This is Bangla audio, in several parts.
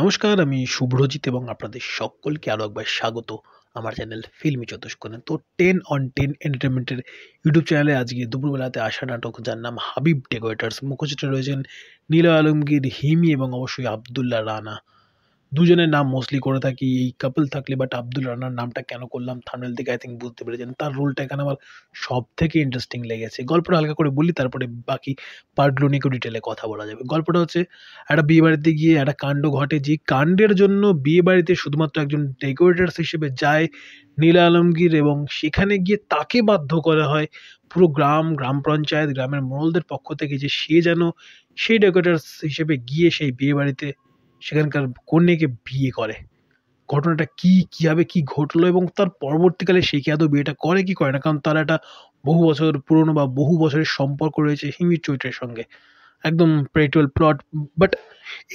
নমস্কার আমি শুভ্রজিৎ এবং আপনাদের সকলকে আরও একবার স্বাগত আমার চ্যানেল ফিল্মি চতুষ্কোণে তো টেন অন টেন এন্টারটেনমেন্টের ইউটিউব চ্যানেলে আজকে দুপুরবেলাতে আসা নাটক যার নাম হাবিব ডেকোরেটার্স মুখচিত্রে রয়েছেন নীলা আলমগীর হিমি এবং অবশ্যই আবদুল্লাহ রানা দুজনের নাম মোস্টলি করে থাকি এই কাপল থাকলে বাট আব্দুল রানার নামটা কেন করলাম থার্মেল থেকে আই থিঙ্ক বুঝতে পেরেছেন তার রোলটা এখানে আমার সব থেকে ইন্টারেস্টিং লেগেছে গল্পটা হালকা করে বলি তারপরে বাকি পার্টগুলো নিয়ে একটু ডিটেলে কথা বলা যাবে গল্পটা হচ্ছে একটা বিয়ে বাড়িতে গিয়ে একটা কাণ্ড ঘটে যে কাণ্ডের জন্য বিয়ে বাড়িতে শুধুমাত্র একজন ডেকোরেটার্স হিসেবে যায় নীলা আলমগীর এবং সেখানে গিয়ে তাকে বাধ্য করা হয় পুরো গ্রাম গ্রাম পঞ্চায়েত গ্রামের মোড়লদের পক্ষ থেকে যে সে যেন সেই ডেকোরেটার্স হিসেবে গিয়ে সেই বিয়ে বাড়িতে সেখানকার কন্যাকে বিয়ে করে ঘটনাটা কি কীভাবে কি ঘটলো এবং তার পরবর্তীকালে সে কি আদৌ বিয়েটা করে কি করে না কারণ তার একটা বহু বছর পুরনো বা বহু বছরের সম্পর্ক রয়েছে হিমির চরিত্রের সঙ্গে একদম প্রেটুয়াল প্লট বাট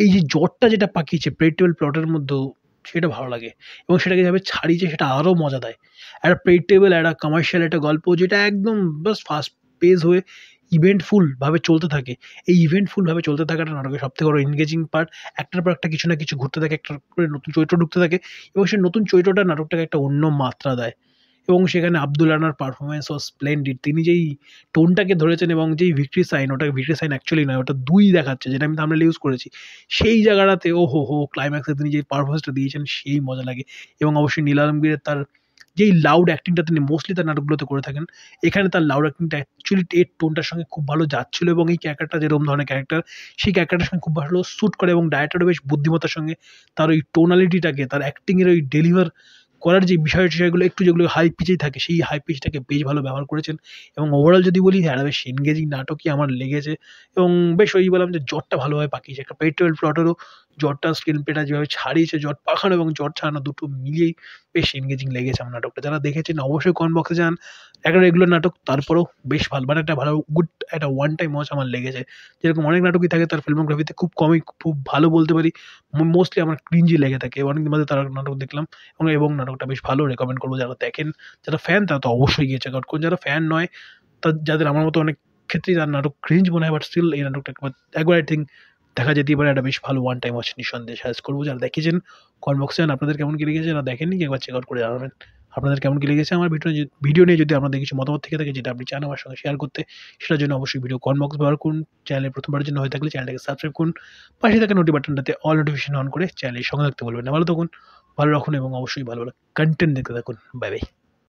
এই যে জটটা যেটা পাকিয়েছে প্রেটুয়াল প্লটের মধ্যেও সেটা ভালো লাগে এবং সেটাকে যাবে ছাড়িয়েছে সেটা আরও মজা দেয় একটা প্রেটেবল একটা কমার্শিয়াল একটা গল্প যেটা একদম বাস ফাস্ট পেজ হয়ে ইভেন্টফুলভাবে চলতে থাকে এই ইভেন্টফুলভাবে চলতে থাকাটা নাটকের সবথেকে বড় এনগেজিং পার্ট একটার পর একটা কিছু না কিছু ঘুরতে থাকে একটার করে নতুন চরিত্র ঢুকতে থাকে এবং সেই নতুন চরিত্রটা নাটকটাকে একটা অন্য মাত্রা দেয় এবং সেখানে আব্দুল আনার পারফরমেন্স ও স্প্লেন্ডিড তিনি যেই টোনটাকে ধরেছেন এবং যেই ভিক্টরি সাইন ওটা ভিক্টরি সাইন অ্যাকচুয়ালি নয় ওটা দুই দেখাচ্ছে যেটা আমি থামলে ইউজ করেছি সেই জায়গাটাতে ও হো হো ক্লাইম্যাক্সে তিনি যে পারফরমেন্সটা দিয়েছেন সেই মজা লাগে এবং অবশ্যই নীলালমগীরের তার যেই লাউড অ্যাক্টিংটা তিনি মোস্টলি তার নাটকগুলোতে করে থাকেন এখানে তার লাউড অ্যাক্টিংটা অ্যাকচুয়ালি এর টোনটার সঙ্গে খুব ভালো যাচ্ছিল এবং এই ক্যারেক্টারটা যেরকম ধরনের ক্যারেক্টার সেই ক্যারেক্টারটার সঙ্গে খুব ভালো শ্যুট করে এবং ডায়রেক্টরও বেশ বুদ্ধিমত্তার সঙ্গে তার ওই টোনালিটিটাকে তার অ্যাক্টিংয়ের ওই ডেলিভার করার যে বিষয় সেগুলো একটু যেগুলো হাই পিচেই থাকে সেই হাই পিচটাকে বেশ ভালো ব্যবহার করেছেন এবং ওভারঅল যদি বলি হ্যাঁ বেশ এনগেজিং নাটকই আমার লেগেছে এবং বেশ ওই বললাম যে জ্বরটা ভালোভাবে পাকিয়েছে একটা পেট্রোল প্লটেরও জটটা স্ক্রিন পেটা যেভাবে ছাড়িয়েছে জট পাখানো এবং জট ছাড়ানো দুটো মিলিয়েই বেশ এনগেজিং লেগেছে আমার নাটকটা যারা দেখেছেন অবশ্যই কমেন্ট বক্সে যান একটা রেগুলার নাটক তারপরেও বেশ ভালো মানে একটা ভালো গুড একটা ওয়ান টাইম ওয়াচ আমার লেগেছে যেরকম অনেক নাটকই থাকে তার ফিল্মোগ্রাফিতে খুব কমই খুব ভালো বলতে পারি মোস্টলি আমার ক্রিঞ্জি লেগে থাকে অনেক মধ্যে তার নাটক দেখলাম এবং এবং নাটকটা বেশ ভালো রেকমেন্ড করবো যারা দেখেন যারা ফ্যান তারা তো অবশ্যই গিয়ে চেক আউট করুন যারা ফ্যান নয় তার যাদের আমার মতো অনেক ক্ষেত্রেই তার নাটক ক্রিঞ্জ মনে হয় বাট স্টিল এই নাটকটা একবার একবার আই থিঙ্ক দেখা যেতেই পারে একটা বেশ ভালো ওয়ান টাইম আছে নিঃসন্দেহে সাজেস্ট করবো যারা দেখেছেন কমেন্ট বক্সে আপনাদের কেমন কি লেগেছে যারা দেখেননি একবার চেক আউট করে জানাবেন আপনাদের কেমন কি লেগেছে আমার ভিডিও ভিডিও নিয়ে যদি আপনাদের কিছু মতামত থেকে থাকে যেটা আপনি চান আমার সঙ্গে শেয়ার করতে সেটার জন্য অবশ্যই ভিডিও কমেন্ট বক্স ব্যবহার করুন চ্যানেলে প্রথমবারের জন্য হয়ে থাকলে চ্যানেলটাকে সাবস্ক্রাইব করুন পাশে থাকা নোটি বাটনটাতে অল নোটিফিকেশন অন করে চ্যানেলের সঙ্গে থাকতে বলবেন না ভালো থাকুন ভালো রাখুন এবং অবশ্যই ভালো ভালো কন্টেন্ট দেখতে থাকুন বাই বাই